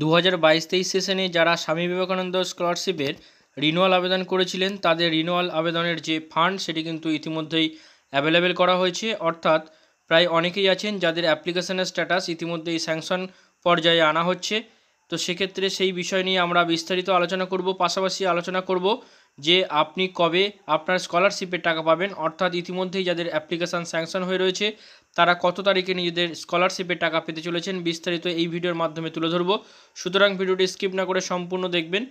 দু হাজার বাইশ তেইশ সেশনে যারা স্বামী বিবেকানন্দ স্কলারশিপের রিনুয়াল আবেদন করেছিলেন তাদের রিনুয়াল আবেদনের যে ফান্ড সেটি কিন্তু ইতিমধ্যেই অ্যাভেলেবেল করা হয়েছে অর্থাৎ প্রায় অনেকেই আছেন যাদের অ্যাপ্লিকেশনের স্ট্যাটাস ইতিমধ্যেই স্যাংশন পর্যায়ে আনা হচ্ছে তো সেক্ষেত্রে সেই বিষয় নিয়ে আমরা বিস্তারিত আলোচনা করব পাশাপাশি আলোচনা করব যে আপনি কবে আপনার স্কলারশিপের টাকা পাবেন অর্থাৎ ইতিমধ্যেই যাদের অ্যাপ্লিকেশান স্যাংশন হয়ে রয়েছে তারা কত তারিখে নিজেদের স্কলারশিপের টাকা পেতে চলেছেন বিস্তারিত এই ভিডিওর মাধ্যমে তুলে ধরব সুতরাং ভিডিওটি স্কিপ না করে সম্পূর্ণ দেখবেন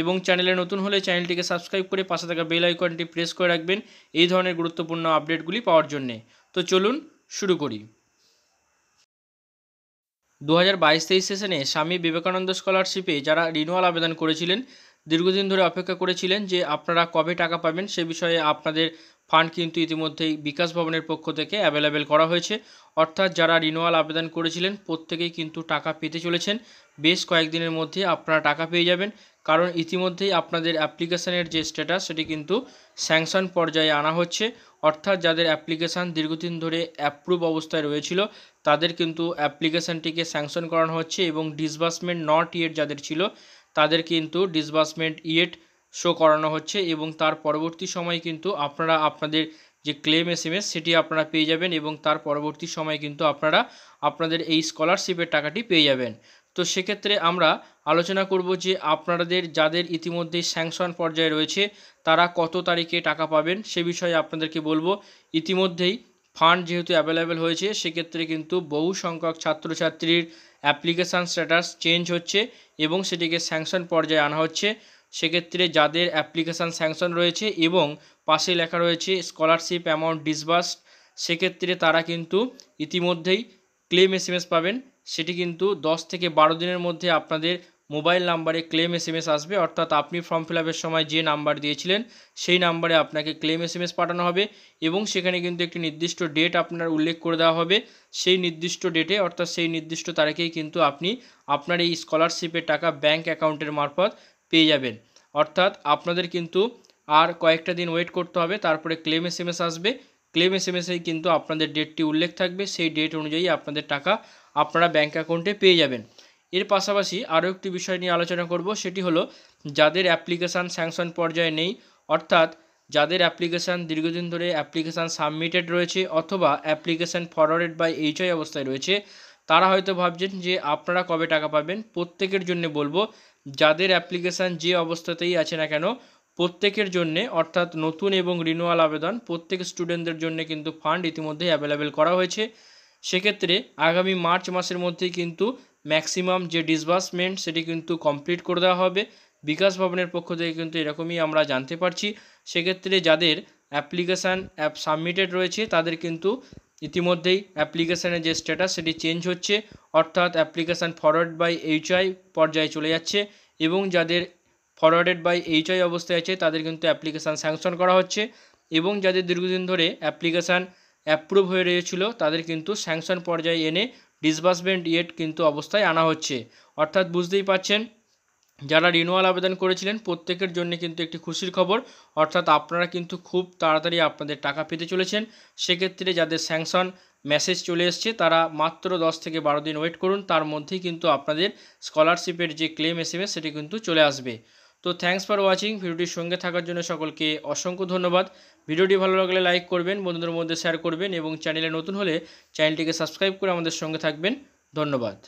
এবং চ্যানেলে নতুন হলে চ্যানেলটিকে সাবস্ক্রাইব করে পাশে থাকা বেল আইকনটি প্রেস করে রাখবেন এই ধরনের গুরুত্বপূর্ণ আপডেটগুলি পাওয়ার জন্যে তো চলুন শুরু করি দু হাজার বাইশ তেইশ সেশনে স্বামী বিবেকানন্দ স্কলারশিপে যারা রিনুয়াল আবেদন করেছিলেন দীর্ঘদিন ধরে অপেক্ষা করেছিলেন যে আপনারা কবে টাকা পাবেন সে বিষয়ে আপনাদের ফান্ড কিন্তু ইতিমধ্যেই বিকাশ ভবনের পক্ষ থেকে অ্যাভেলেবেল করা হয়েছে অর্থাৎ যারা রিনোয়াল আবেদন করেছিলেন প্রত্যেকেই কিন্তু টাকা পেতে চলেছেন বেশ কয়েকদিনের মধ্যে আপনারা টাকা পেয়ে যাবেন কারণ ইতিমধ্যেই আপনাদের অ্যাপ্লিকেশানের যে স্ট্যাটাস সেটি কিন্তু স্যাংশন পর্যায়ে আনা হচ্ছে অর্থাৎ যাদের অ্যাপ্লিকেশান দীর্ঘদিন ধরে অ্যাপ্রুভ অবস্থায় রয়েছিল তাদের কিন্তু অ্যাপ্লিকেশানটিকে স্যাংশন করানো হচ্ছে এবং ডিসবার্সমেন্ট নট ইয়ের যাদের ছিল তাদের কিন্তু ডিসবার্সমেন্ট ইয়েট শো করানো হচ্ছে এবং তার পরবর্তী সময় কিন্তু আপনারা আপনাদের যে ক্লেম এস এম এস সেটি আপনারা পেয়ে যাবেন এবং তার পরবর্তী সময় কিন্তু আপনারা আপনাদের এই স্কলারশিপের টাকাটি পেয়ে যাবেন তো সেক্ষেত্রে আমরা আলোচনা করব যে আপনাদের যাদের ইতিমধ্যে স্যাংশন পর্যায়ে রয়েছে তারা কত তারিখে টাকা পাবেন সে বিষয়ে আপনাদেরকে বলবো ইতিমধ্যেই ফান্ড যেহেতু অ্যাভেলেবেল হয়েছে সেক্ষেত্রে কিন্তু বহু সংখ্যক ছাত্রছাত্রীর অ্যাপ্লিকেশান স্ট্যাটাস চেঞ্জ হচ্ছে এবং সেটিকে স্যাংশন পর্যায়ে আনা হচ্ছে সেক্ষেত্রে যাদের অ্যাপ্লিকেশান স্যাংশন রয়েছে এবং পাশে লেখা রয়েছে স্কলারশিপ অ্যামাউন্ট ডিসবার্সড সেক্ষেত্রে তারা কিন্তু ইতিমধ্যেই ক্লেম এস পাবেন সেটি কিন্তু দশ থেকে বারো দিনের মধ্যে আপনাদের মোবাইল নাম্বারে ক্লেম এস আসবে অর্থাৎ আপনি ফর্ম ফিল সময় যে নাম্বার দিয়েছিলেন সেই নাম্বারে আপনাকে ক্লেম এস পাঠানো হবে এবং সেখানে কিন্তু একটি নির্দিষ্ট ডেট আপনার উল্লেখ করে দেওয়া হবে সেই নির্দিষ্ট ডেটে অর্থাৎ সেই নির্দিষ্ট তারিখেই কিন্তু আপনি আপনার এই স্কলারশিপের টাকা ব্যাঙ্ক অ্যাকাউন্টের মারফত পেয়ে যাবেন অর্থাৎ আপনাদের কিন্তু আর কয়েকটা দিন ওয়েট করতে হবে তারপরে ক্লেম এস আসবে ক্লেম এস এসেই কিন্তু আপনাদের ডেটটি উল্লেখ থাকবে সেই ডেট অনুযায়ী আপনাদের টাকা আপনারা ব্যাঙ্ক অ্যাকাউন্টে পেয়ে যাবেন এর পাশাপাশি আরও একটি বিষয় নিয়ে আলোচনা করব সেটি হলো যাদের অ্যাপ্লিকেশান স্যাংশন পর্যায়ে নেই অর্থাৎ যাদের অ্যাপ্লিকেশান দীর্ঘদিন ধরে অ্যাপ্লিকেশান সাবমিটেড রয়েছে অথবা অ্যাপ্লিকেশান ফরওয়ার্ডেড বা এইচআই অবস্থায় রয়েছে তারা হয়তো ভাবছেন যে আপনারা কবে টাকা পাবেন প্রত্যেকের জন্য বলবো যাদের অ্যাপ্লিকেশান যে অবস্থাতেই আছে না কেন প্রত্যেকের জন্য অর্থাৎ নতুন এবং রিনুয়াল আবেদন প্রত্যেক স্টুডেন্টদের জন্য কিন্তু ফান্ড ইতিমধ্যেই অ্যাভেলেবেল করা হয়েছে সেক্ষেত্রে আগামী মার্চ মাসের মধ্যেই কিন্তু ম্যাক্সিমাম যে ডিসবার্সমেন্ট সেটি কিন্তু কমপ্লিট করে দেওয়া হবে বিকাশ ভবনের পক্ষ থেকে কিন্তু এরকমই আমরা জানতে পারছি সেক্ষেত্রে যাদের অ্যাপ্লিকেশান অ্যাপ সাবমিটেড রয়েছে তাদের কিন্তু ইতিমধ্যেই অ্যাপ্লিকেশানের যে স্ট্যাটাস সেটি চেঞ্জ হচ্ছে অর্থাৎ অ্যাপ্লিকেশান ফরওয়ার্ড বাই এইচআই পর্যায়ে চলে যাচ্ছে এবং যাদের ফরওয়ার্ডেড বাই এইচআই অবস্থায় আছে তাদের কিন্তু অ্যাপ্লিকেশান স্যাংশন করা হচ্ছে এবং যাদের দীর্ঘদিন ধরে অ্যাপ্লিকেশান অ্যাপ্রুভ হয়ে রয়েছিল তাদের কিন্তু স্যাংশন পর্যায়ে এনে ডিসবার্সমেন্ট ইয়েট কিন্তু অবস্থায় আনা হচ্ছে অর্থাৎ বুঝতেই পাচ্ছেন যারা রিনুয়াল আবেদন করেছিলেন প্রত্যেকের জন্য কিন্তু একটি খুশির খবর অর্থাৎ আপনারা কিন্তু খুব তাড়াতাড়ি আপনাদের টাকা পেতে চলেছেন সেক্ষেত্রে যাদের স্যাংশন মেসেজ চলে এসছে তারা মাত্র 10 থেকে বারো দিন ওয়েট করুন তার মধ্যেই কিন্তু আপনাদের স্কলারশিপের যে ক্লেম এসেবে সেটি কিন্তু চলে আসবে তো থ্যাংকস ফর ওয়াচিং ভিডিওটির সঙ্গে থাকার জন্য সকলকে অসংখ্য ধন্যবাদ ভিডিওটি ভালো লাগলে লাইক করবেন বন্ধুদের মধ্যে শেয়ার করবেন এবং চ্যানেলে নতুন হলে চ্যানেলটিকে সাবস্ক্রাইব করে আমাদের সঙ্গে থাকবেন ধন্যবাদ